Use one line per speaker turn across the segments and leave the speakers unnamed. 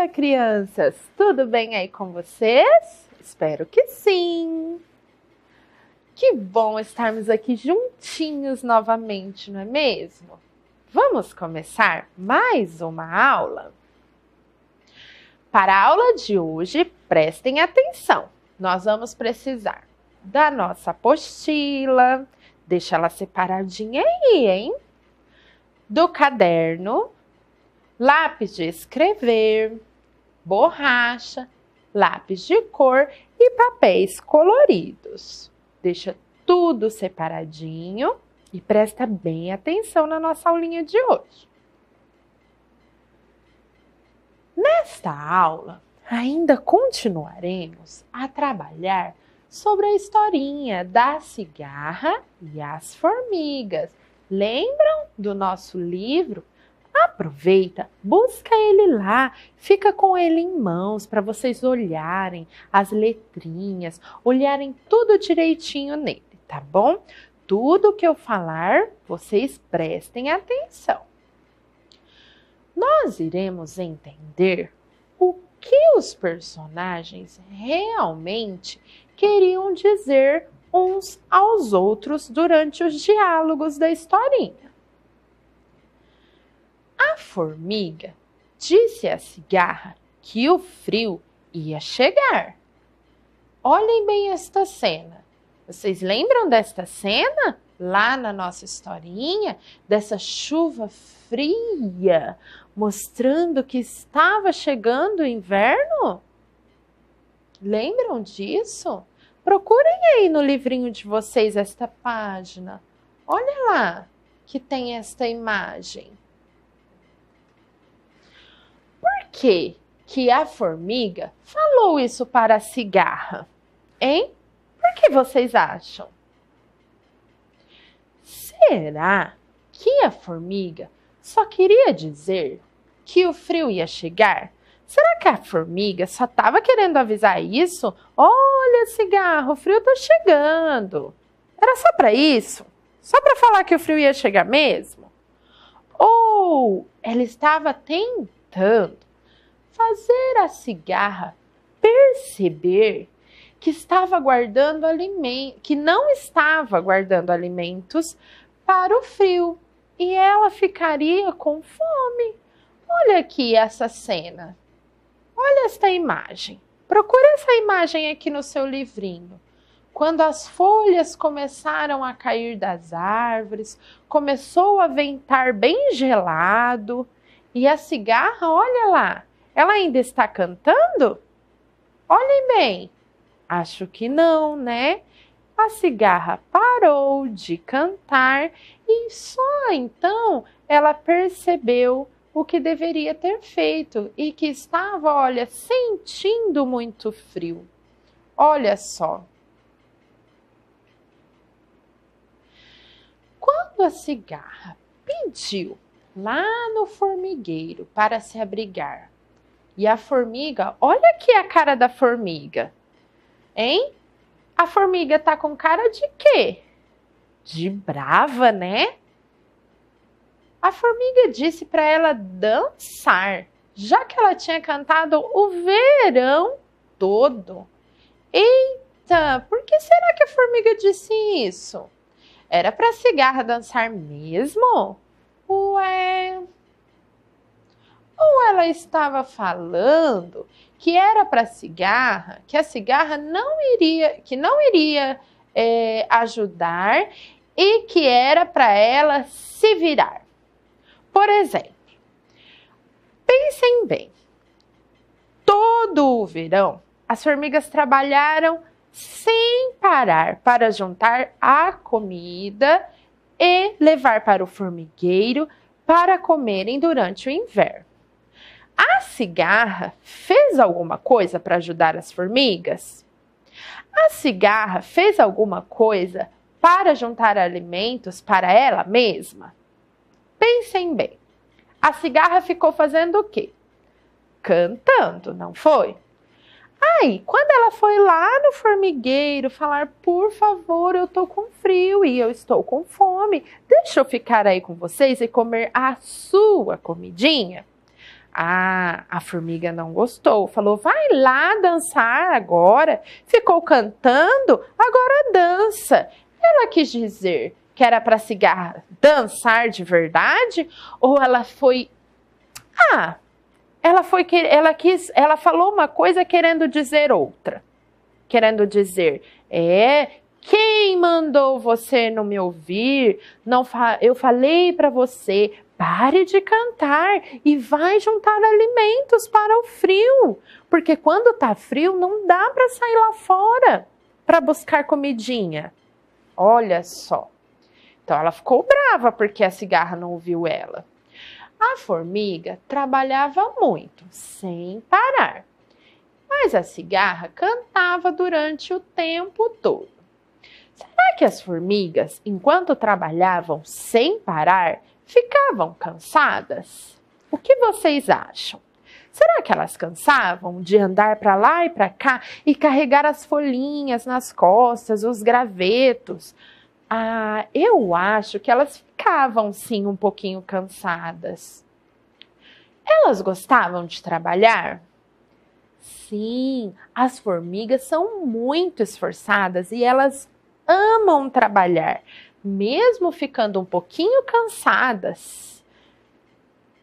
Olá, crianças! Tudo bem aí com vocês? Espero que sim! Que bom estarmos aqui juntinhos novamente, não é mesmo? Vamos começar mais uma aula? Para a aula de hoje, prestem atenção! Nós vamos precisar da nossa apostila, deixa ela separadinha aí, hein? Do caderno lápis de escrever, borracha, lápis de cor e papéis coloridos. Deixa tudo separadinho e presta bem atenção na nossa aulinha de hoje. Nesta aula, ainda continuaremos a trabalhar sobre a historinha da cigarra e as formigas. Lembram do nosso livro Aproveita, busca ele lá, fica com ele em mãos para vocês olharem as letrinhas, olharem tudo direitinho nele, tá bom? Tudo que eu falar, vocês prestem atenção. Nós iremos entender o que os personagens realmente queriam dizer uns aos outros durante os diálogos da historinha. A formiga disse à cigarra que o frio ia chegar. Olhem bem esta cena. Vocês lembram desta cena? Lá na nossa historinha, dessa chuva fria, mostrando que estava chegando o inverno? Lembram disso? Procurem aí no livrinho de vocês esta página. Olha lá que tem esta imagem. que que a formiga falou isso para a cigarra? Hein? Por que vocês acham? Será que a formiga só queria dizer que o frio ia chegar? Será que a formiga só estava querendo avisar isso? Olha, cigarro, o frio tá chegando. Era só para isso? Só para falar que o frio ia chegar mesmo? Ou ela estava tentando fazer a cigarra perceber que estava guardando alimento, que não estava guardando alimentos para o frio e ela ficaria com fome. Olha aqui essa cena. Olha esta imagem. Procura essa imagem aqui no seu livrinho. Quando as folhas começaram a cair das árvores, começou a ventar bem gelado e a cigarra, olha lá, ela ainda está cantando? Olhem bem. Acho que não, né? A cigarra parou de cantar e só então ela percebeu o que deveria ter feito e que estava, olha, sentindo muito frio. Olha só. Quando a cigarra pediu lá no formigueiro para se abrigar, e a formiga, olha aqui a cara da formiga. Hein? A formiga tá com cara de quê? De brava, né? A formiga disse para ela dançar, já que ela tinha cantado o verão todo. Eita, por que será que a formiga disse isso? Era para a cigarra dançar mesmo? Ué, ou ela estava falando que era para cigarra, que a cigarra não iria, que não iria é, ajudar e que era para ela se virar. Por exemplo, pensem bem. Todo o verão, as formigas trabalharam sem parar para juntar a comida e levar para o formigueiro para comerem durante o inverno. A cigarra fez alguma coisa para ajudar as formigas? A cigarra fez alguma coisa para juntar alimentos para ela mesma? Pensem bem. A cigarra ficou fazendo o quê? Cantando, não foi? Aí, quando ela foi lá no formigueiro falar, por favor, eu tô com frio e eu estou com fome, deixa eu ficar aí com vocês e comer a sua comidinha. Ah, a formiga não gostou, falou: vai lá dançar agora. Ficou cantando, agora dança. Ela quis dizer que era para cigarra dançar de verdade ou ela foi. Ah, ela foi que ela quis, ela falou uma coisa querendo dizer outra. Querendo dizer, é, quem mandou você não me ouvir? Não fa eu falei para você Pare de cantar e vai juntar alimentos para o frio, porque quando tá frio não dá para sair lá fora para buscar comidinha. Olha só. Então ela ficou brava porque a cigarra não ouviu ela. A formiga trabalhava muito, sem parar, mas a cigarra cantava durante o tempo todo. Será que as formigas, enquanto trabalhavam sem parar, Ficavam cansadas? O que vocês acham? Será que elas cansavam de andar para lá e para cá e carregar as folhinhas nas costas, os gravetos? Ah, eu acho que elas ficavam sim um pouquinho cansadas. Elas gostavam de trabalhar? Sim, as formigas são muito esforçadas e elas amam trabalhar mesmo ficando um pouquinho cansadas,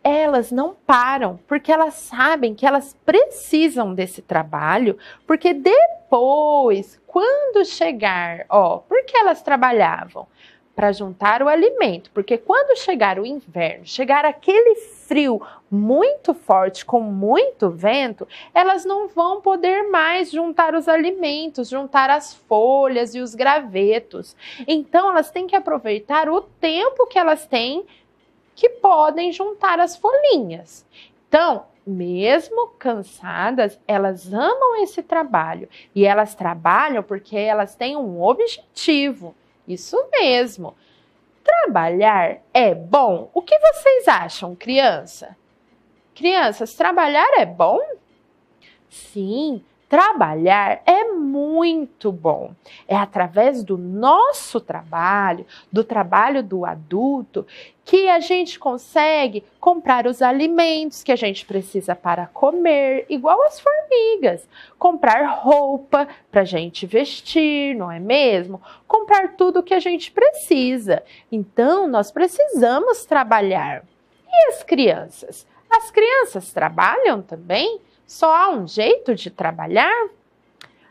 elas não param, porque elas sabem que elas precisam desse trabalho, porque depois, quando chegar, ó, porque elas trabalhavam para juntar o alimento, porque quando chegar o inverno, chegar aquele frio muito forte, com muito vento, elas não vão poder mais juntar os alimentos, juntar as folhas e os gravetos. Então, elas têm que aproveitar o tempo que elas têm que podem juntar as folhinhas. Então, mesmo cansadas, elas amam esse trabalho e elas trabalham porque elas têm um objetivo. Isso mesmo. Trabalhar é bom? O que vocês acham, criança? Crianças, trabalhar é bom? Sim, Trabalhar é muito bom. É através do nosso trabalho, do trabalho do adulto, que a gente consegue comprar os alimentos que a gente precisa para comer, igual as formigas, comprar roupa para a gente vestir, não é mesmo? Comprar tudo o que a gente precisa. Então, nós precisamos trabalhar. E as crianças? As crianças trabalham também? Só há um jeito de trabalhar?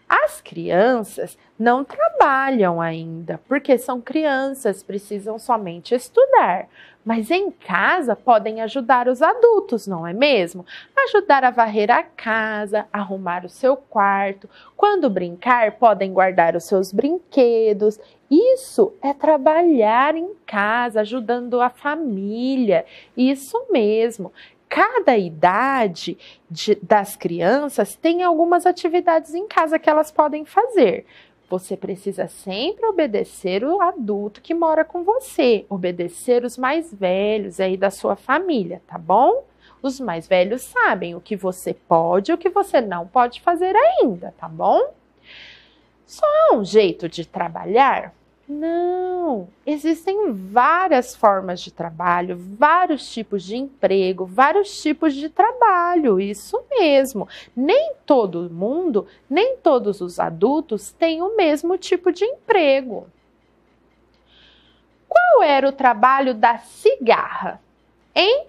As crianças não trabalham ainda, porque são crianças, precisam somente estudar. Mas em casa podem ajudar os adultos, não é mesmo? Ajudar a varrer a casa, arrumar o seu quarto. Quando brincar, podem guardar os seus brinquedos. Isso é trabalhar em casa, ajudando a família. Isso mesmo cada idade de, das crianças tem algumas atividades em casa que elas podem fazer. Você precisa sempre obedecer o adulto que mora com você, obedecer os mais velhos aí da sua família, tá bom? Os mais velhos sabem o que você pode e o que você não pode fazer ainda, tá bom? Só há um jeito de trabalhar não! Existem várias formas de trabalho, vários tipos de emprego, vários tipos de trabalho, isso mesmo. Nem todo mundo, nem todos os adultos têm o mesmo tipo de emprego. Qual era o trabalho da cigarra? Hein?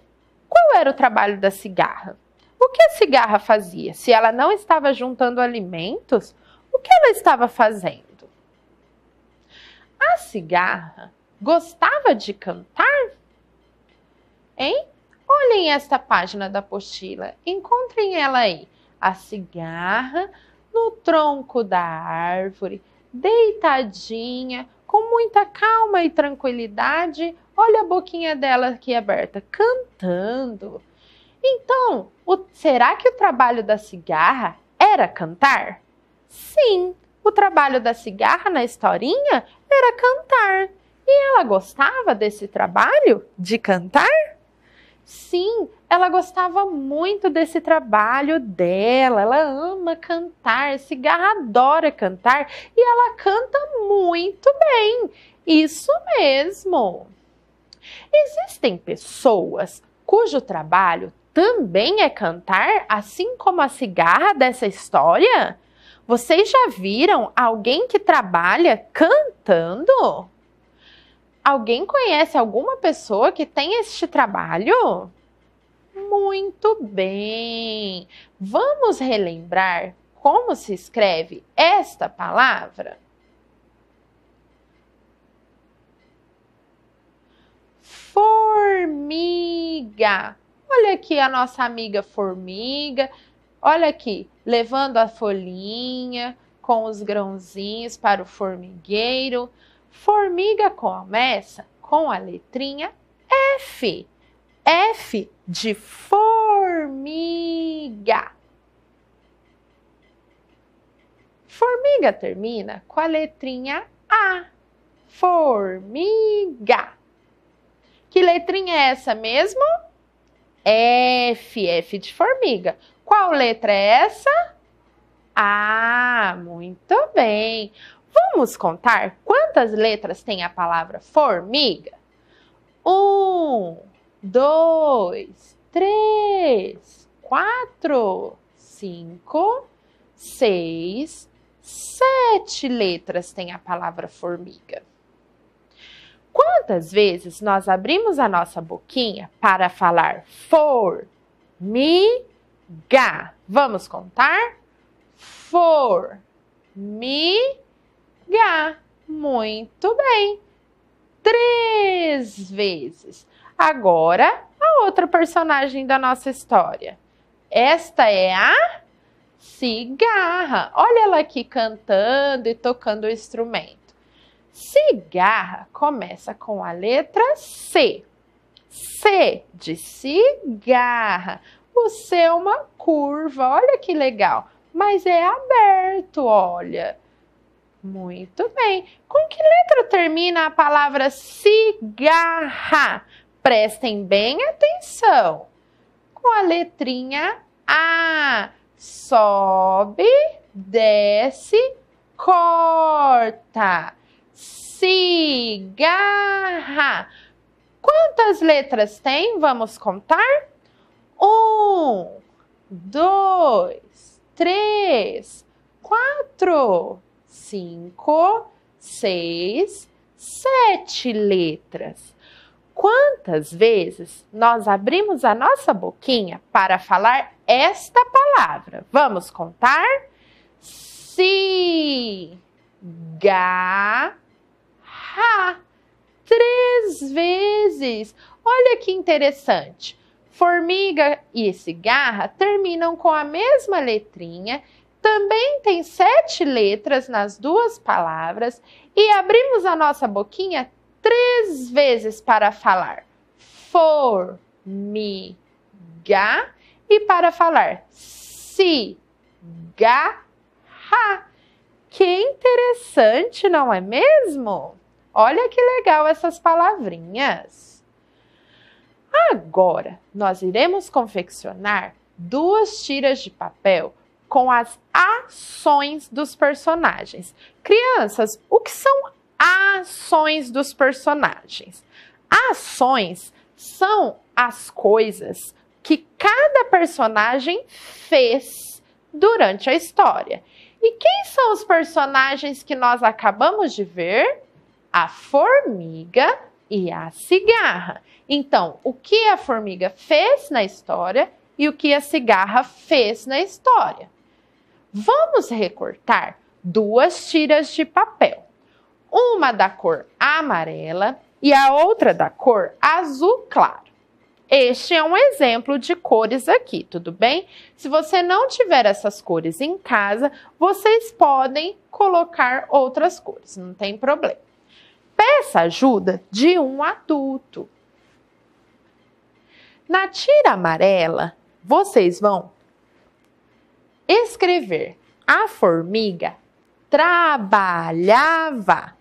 Qual era o trabalho da cigarra? O que a cigarra fazia? Se ela não estava juntando alimentos, o que ela estava fazendo? A cigarra gostava de cantar? Hein? Olhem esta página da apostila, encontrem ela aí. A cigarra no tronco da árvore, deitadinha, com muita calma e tranquilidade, olha a boquinha dela aqui aberta, cantando. Então, o, será que o trabalho da cigarra era cantar? Sim, o trabalho da cigarra na historinha era cantar. E ela gostava desse trabalho de cantar? Sim, ela gostava muito desse trabalho dela. Ela ama cantar, cigarra adora cantar e ela canta muito bem. Isso mesmo. Existem pessoas cujo trabalho também é cantar, assim como a cigarra dessa história? Vocês já viram alguém que trabalha cantando? Alguém conhece alguma pessoa que tem este trabalho? Muito bem! Vamos relembrar como se escreve esta palavra? Formiga. Olha aqui a nossa amiga formiga Olha aqui, levando a folhinha com os grãozinhos para o formigueiro. Formiga começa com a letrinha F. F de formiga. Formiga termina com a letrinha A. Formiga. Que letrinha é essa mesmo? F, F de formiga. Qual letra é essa? Ah, muito bem. Vamos contar quantas letras tem a palavra formiga? Um, dois, três, quatro, cinco, seis, sete letras tem a palavra formiga. Quantas vezes nós abrimos a nossa boquinha para falar formiga? ga. Vamos contar? For, mi, ga. Muito bem. Três vezes. Agora, a outra personagem da nossa história. Esta é a cigarra. Olha ela aqui cantando e tocando o instrumento. Cigarra começa com a letra C. C de cigarra. Você é uma curva, olha que legal. Mas é aberto, olha. Muito bem. Com que letra termina a palavra cigarra? Prestem bem atenção. Com a letrinha A. Sobe, desce, corta. Cigarra. Quantas letras tem? Vamos contar? Um, dois, três, quatro, cinco, seis, sete letras. Quantas vezes nós abrimos a nossa boquinha para falar esta palavra? Vamos contar? Cigarra. Três vezes. Olha que interessante. Formiga e cigarra terminam com a mesma letrinha, também tem sete letras nas duas palavras e abrimos a nossa boquinha três vezes para falar for ga e para falar cigarra. Que interessante, não é mesmo? Olha que legal essas palavrinhas. Agora, nós iremos confeccionar duas tiras de papel com as ações dos personagens. Crianças, o que são ações dos personagens? Ações são as coisas que cada personagem fez durante a história. E quem são os personagens que nós acabamos de ver? A formiga e a cigarra. Então, o que a formiga fez na história e o que a cigarra fez na história? Vamos recortar duas tiras de papel, uma da cor amarela e a outra da cor azul claro. Este é um exemplo de cores aqui, tudo bem? Se você não tiver essas cores em casa, vocês podem colocar outras cores, não tem problema. Peça ajuda de um adulto. Na tira amarela, vocês vão escrever a formiga trabalhava.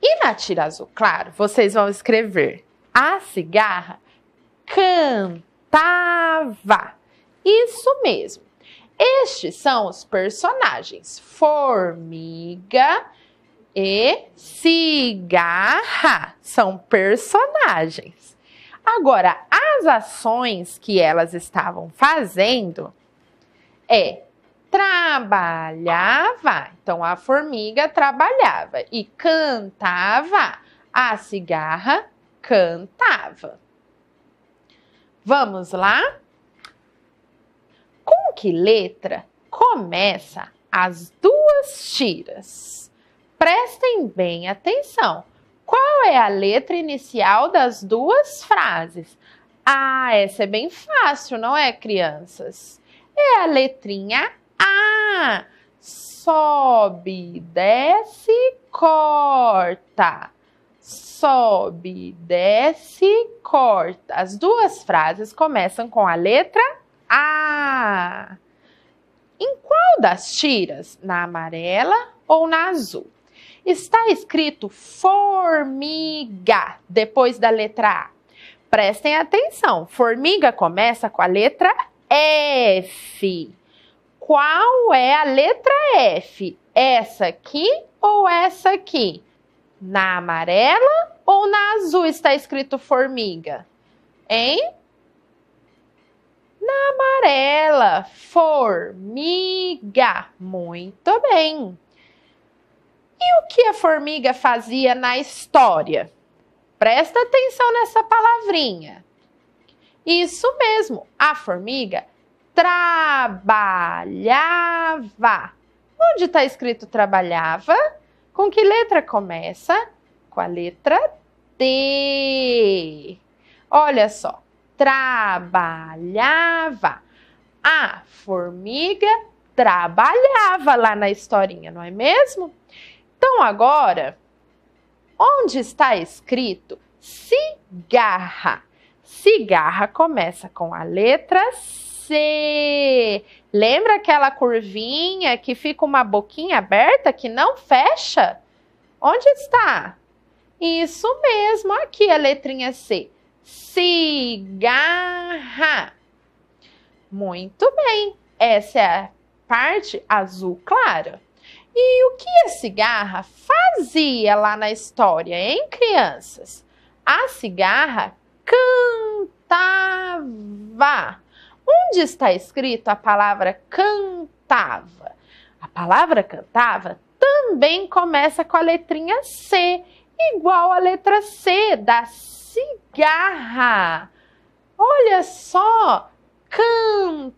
E na tira azul claro, vocês vão escrever a cigarra cantava. Isso mesmo. Estes são os personagens: formiga, e cigarra são personagens. Agora, as ações que elas estavam fazendo é trabalhava, então a formiga trabalhava e cantava, a cigarra cantava. Vamos lá? Com que letra começa as duas tiras? prestem bem atenção. Qual é a letra inicial das duas frases? Ah, essa é bem fácil, não é, crianças? É a letrinha A. Sobe, desce, corta. Sobe, desce, corta. As duas frases começam com a letra A. Em qual das tiras? Na amarela ou na azul? está escrito formiga depois da letra A. Prestem atenção, formiga começa com a letra F. Qual é a letra F? Essa aqui ou essa aqui? Na amarela ou na azul está escrito formiga? Hein? Na amarela, formiga. Muito bem. E o que a formiga fazia na história? Presta atenção nessa palavrinha. Isso mesmo, a formiga trabalhava. Onde está escrito trabalhava? Com que letra começa? Com a letra T. Olha só, trabalhava. A formiga trabalhava lá na historinha, não é mesmo? Então agora, onde está escrito cigarra? Cigarra começa com a letra C. Lembra aquela curvinha que fica uma boquinha aberta que não fecha? Onde está? Isso mesmo, aqui a letrinha C. Cigarra. Muito bem, essa é a parte azul clara. E o que a cigarra fazia lá na história, hein, crianças? A cigarra cantava. Onde está escrito a palavra cantava? A palavra cantava também começa com a letrinha C, igual a letra C da cigarra. Olha só, cantava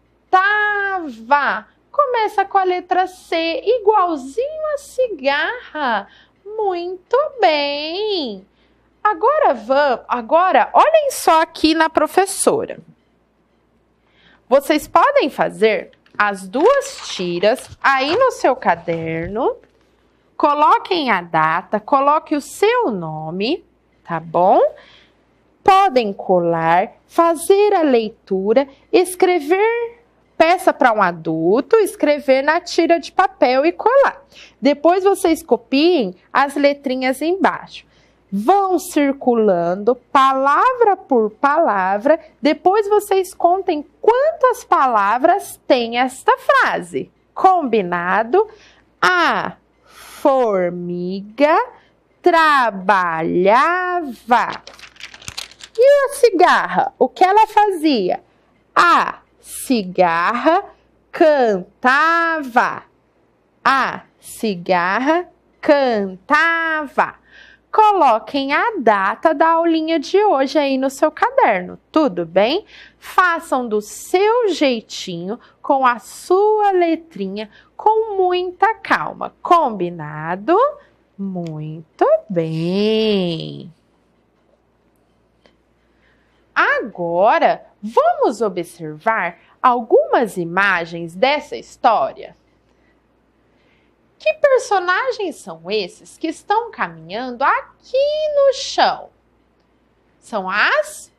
começa com a letra C, igualzinho a cigarra. Muito bem. Agora vamos, agora olhem só aqui na professora. Vocês podem fazer as duas tiras aí no seu caderno. Coloquem a data, coloque o seu nome, tá bom? Podem colar, fazer a leitura, escrever Peça para um adulto escrever na tira de papel e colar. Depois vocês copiem as letrinhas embaixo. Vão circulando palavra por palavra. Depois vocês contem quantas palavras tem esta frase. Combinado? A formiga trabalhava. E a cigarra, o que ela fazia? A cigarra cantava. A cigarra cantava. Coloquem a data da aulinha de hoje aí no seu caderno, tudo bem? Façam do seu jeitinho, com a sua letrinha, com muita calma. Combinado? Muito bem! Agora Vamos observar algumas imagens dessa história? Que personagens são esses que estão caminhando aqui no chão? São as?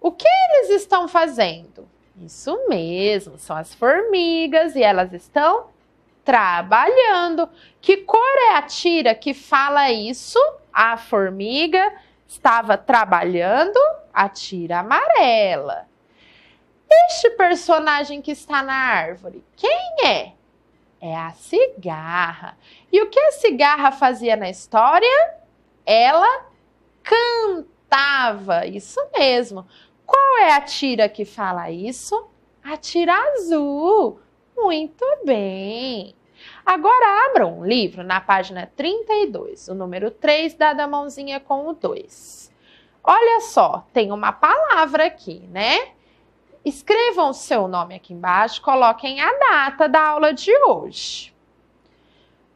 O que eles estão fazendo? Isso mesmo, são as formigas e elas estão trabalhando. Que cor é a tira que fala isso? A formiga estava trabalhando a tira amarela. Este personagem que está na árvore, quem é? É a cigarra. E o que a cigarra fazia na história? Ela cantava. Isso mesmo. Qual é a tira que fala isso? A tira azul. Muito bem. Agora abram um livro na página 32, o número 3 dá da mãozinha com o 2. Olha só, tem uma palavra aqui, né? Escrevam o seu nome aqui embaixo, coloquem a data da aula de hoje.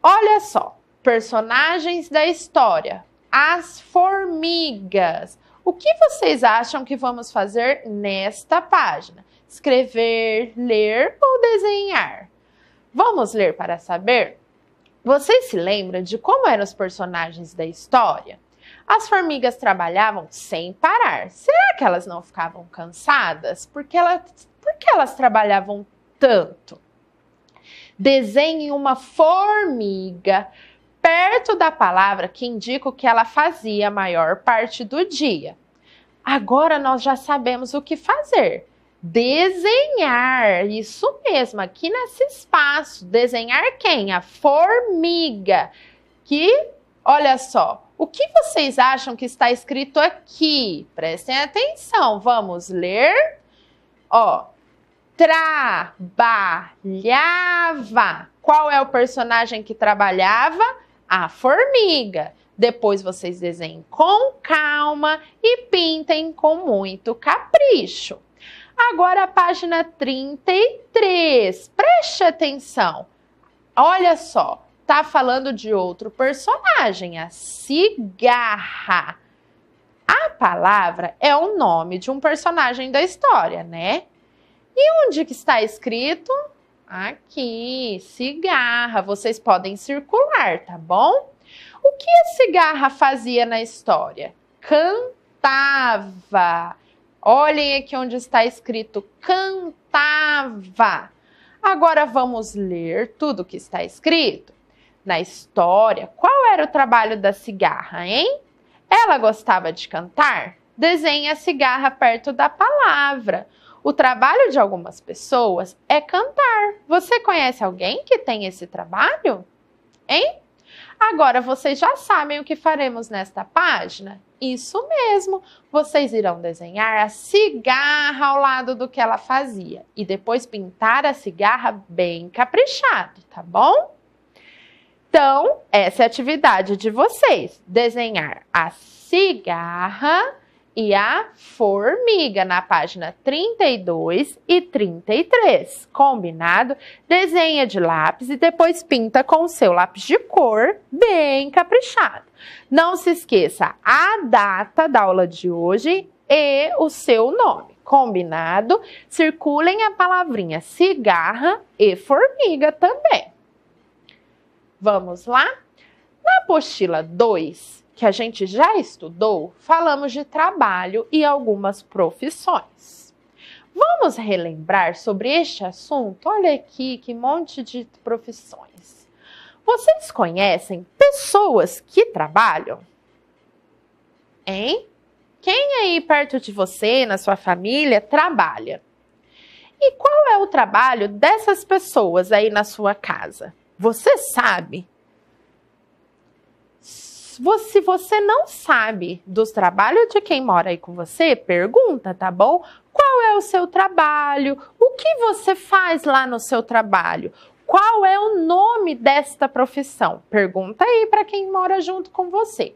Olha só, personagens da história. As formigas. O que vocês acham que vamos fazer nesta página? Escrever, ler ou desenhar? Vamos ler para saber? Vocês se lembram de como eram os personagens da história? As formigas trabalhavam sem parar. Será que elas não ficavam cansadas? Por que, ela, por que elas trabalhavam tanto? Desenhe uma formiga perto da palavra que indica o que ela fazia a maior parte do dia. Agora nós já sabemos o que fazer. Desenhar, isso mesmo, aqui nesse espaço. Desenhar quem? A formiga, que, olha só, o que vocês acham que está escrito aqui? Prestem atenção, vamos ler. Ó, trabalhava. Qual é o personagem que trabalhava? A formiga. Depois vocês desenhem com calma e pintem com muito capricho. Agora a página 33. Preste atenção. Olha só, tá falando de outro personagem, a cigarra. A palavra é o nome de um personagem da história, né? E onde que está escrito? Aqui, cigarra. Vocês podem circular, tá bom? O que a cigarra fazia na história? Cantava. Olhem aqui onde está escrito cantava. Agora vamos ler tudo que está escrito na história, qual era o trabalho da cigarra, hein? Ela gostava de cantar? Desenhe a cigarra perto da palavra. O trabalho de algumas pessoas é cantar. Você conhece alguém que tem esse trabalho? Hein? Agora vocês já sabem o que faremos nesta página? Isso mesmo! Vocês irão desenhar a cigarra ao lado do que ela fazia e depois pintar a cigarra bem caprichado, tá bom? Então, essa é a atividade de vocês: desenhar a cigarra e a formiga na página 32 e 33. Combinado? Desenha de lápis e depois pinta com o seu lápis de cor bem caprichado. Não se esqueça a data da aula de hoje e o seu nome. Combinado? Circulem a palavrinha cigarra e formiga também. Vamos lá? Na apostila 2, que a gente já estudou, falamos de trabalho e algumas profissões. Vamos relembrar sobre este assunto? Olha aqui que monte de profissões. Vocês conhecem pessoas que trabalham? Hein? Quem aí perto de você, na sua família, trabalha? E qual é o trabalho dessas pessoas aí na sua casa? Você sabe. Se você não sabe dos trabalhos de quem mora aí com você, pergunta, tá bom? Qual é o seu trabalho? O que você faz lá no seu trabalho? Qual é o nome desta profissão? Pergunta aí para quem mora junto com você.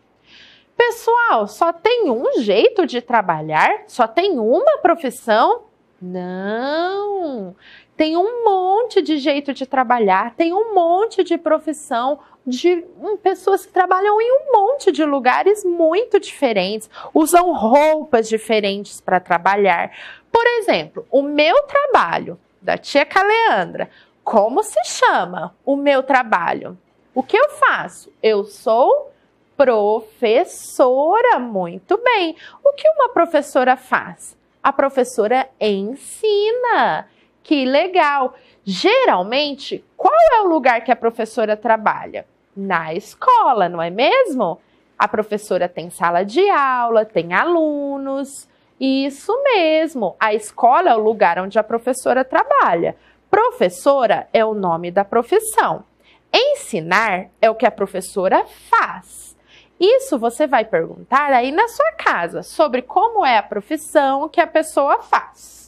Pessoal, só tem um jeito de trabalhar? Só tem uma profissão? Não! Tem um monte de jeito de trabalhar, tem um monte de profissão, de hum, pessoas que trabalham em um monte de lugares muito diferentes, usam roupas diferentes para trabalhar. Por exemplo, o meu trabalho da tia Caleandra, como se chama o meu trabalho? O que eu faço? Eu sou professora, muito bem. O que uma professora faz? A professora ensina. Que legal! Geralmente, qual é o lugar que a professora trabalha? Na escola, não é mesmo? A professora tem sala de aula, tem alunos. Isso mesmo, a escola é o lugar onde a professora trabalha. Professora é o nome da profissão. Ensinar é o que a professora faz. Isso você vai perguntar aí na sua casa sobre como é a profissão que a pessoa faz.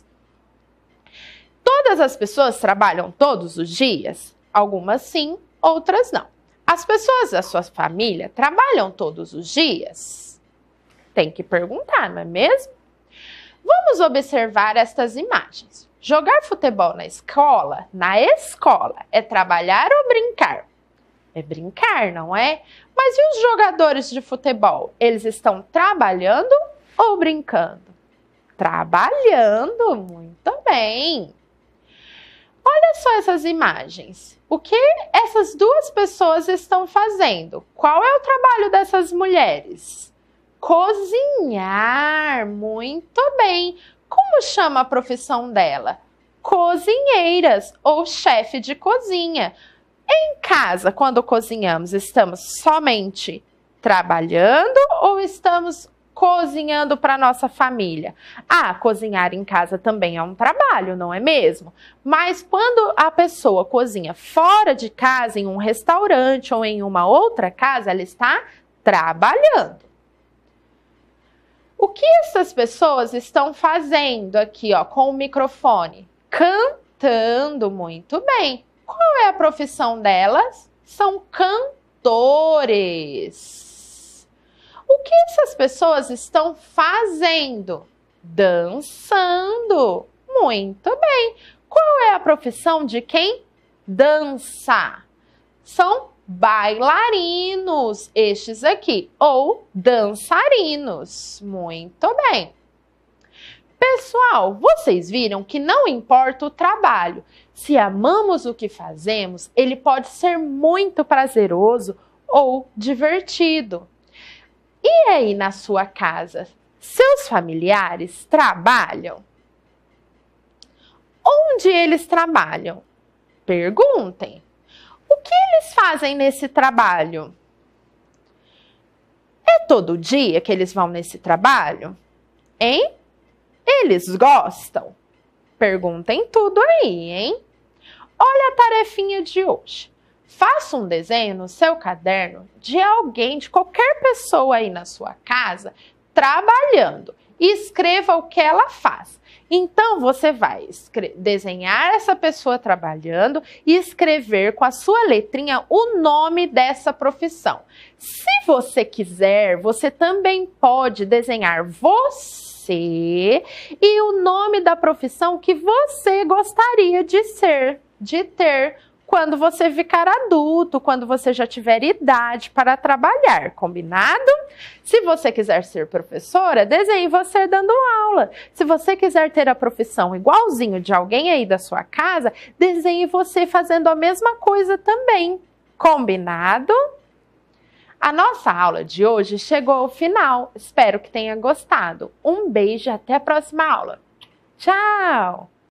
Todas as pessoas trabalham todos os dias? Algumas sim, outras não. As pessoas da sua família trabalham todos os dias? Tem que perguntar, não é mesmo? Vamos observar estas imagens. Jogar futebol na escola, na escola, é trabalhar ou brincar? É brincar, não é? Mas e os jogadores de futebol? Eles estão trabalhando ou brincando? Trabalhando, muito bem. Olha só essas imagens. O que essas duas pessoas estão fazendo? Qual é o trabalho dessas mulheres? Cozinhar. Muito bem. Como chama a profissão dela? Cozinheiras ou chefe de cozinha. Em casa, quando cozinhamos, estamos somente trabalhando ou estamos cozinhando para nossa família. Ah, cozinhar em casa também é um trabalho, não é mesmo? Mas quando a pessoa cozinha fora de casa, em um restaurante ou em uma outra casa, ela está trabalhando. O que essas pessoas estão fazendo aqui, ó, com o microfone? Cantando muito bem. Qual é a profissão delas? São cantores. O que essas pessoas estão fazendo? Dançando. Muito bem. Qual é a profissão de quem dança? São bailarinos, estes aqui, ou dançarinos. Muito bem. Pessoal, vocês viram que não importa o trabalho, se amamos o que fazemos, ele pode ser muito prazeroso ou divertido. E aí na sua casa, seus familiares trabalham? Onde eles trabalham? Perguntem. O que eles fazem nesse trabalho? É todo dia que eles vão nesse trabalho? Hein? Eles gostam? Perguntem tudo aí, hein? Olha a tarefinha de hoje. Faça um desenho no seu caderno de alguém, de qualquer pessoa aí na sua casa, trabalhando. E escreva o que ela faz. Então você vai desenhar essa pessoa trabalhando e escrever com a sua letrinha o nome dessa profissão. Se você quiser, você também pode desenhar você e o nome da profissão que você gostaria de ser, de ter quando você ficar adulto, quando você já tiver idade para trabalhar, combinado? Se você quiser ser professora, desenhe você dando aula. Se você quiser ter a profissão igualzinho de alguém aí da sua casa, desenhe você fazendo a mesma coisa também. Combinado? A nossa aula de hoje chegou ao final. Espero que tenha gostado. Um beijo e até a próxima aula. Tchau!